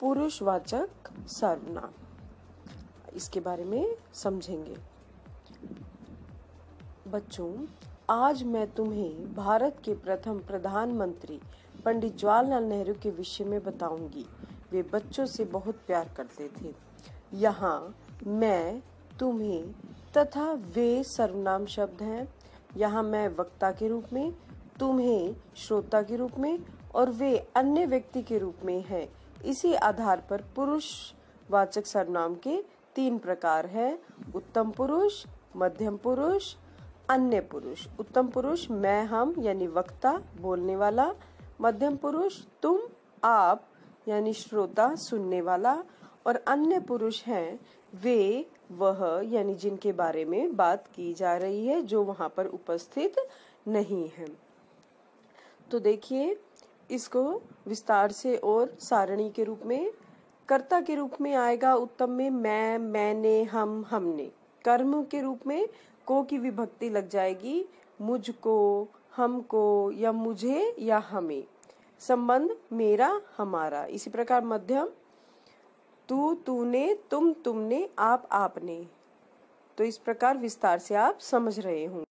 पुरुषवाचक सर्वनाम इसके बारे में समझेंगे बच्चों आज मैं तुम्हें भारत के प्रथम प्रधानमंत्री पंडित जवाहरलाल नेहरू के विषय में बताऊंगी वे बच्चों से बहुत प्यार करते थे यहाँ मैं तुम्हें तथा वे सर्वनाम शब्द हैं यहाँ मैं वक्ता के रूप में तुम्हें श्रोता के रूप में और वे अन्य व्यक्ति के रूप में हैं इसी आधार पर पुरुष वाचक सर्वनाम के तीन प्रकार हैं उत्तम पुरुष मध्यम पुरुष अन्य पुरुष उत्तम पुरुष मैं हम यानी वक्ता बोलने वाला मध्यम पुरुष तुम आप यानी श्रोता सुनने वाला और अन्य पुरुष हैं वे वह यानी जिनके बारे में बात की जा रही है जो वहां पर उपस्थित नहीं है तो देखिए इसको विस्तार से और सारणी के रूप में कर्ता के रूप में आएगा उत्तम में मैं मैंने हम हमने कर्म के रूप में को की विभक्ति लग जाएगी मुझको हमको या मुझे या हमें संबंध मेरा हमारा इसी प्रकार मध्यम तू तूने तुम तुमने आप आपने तो इस प्रकार विस्तार से आप समझ रहे होंगे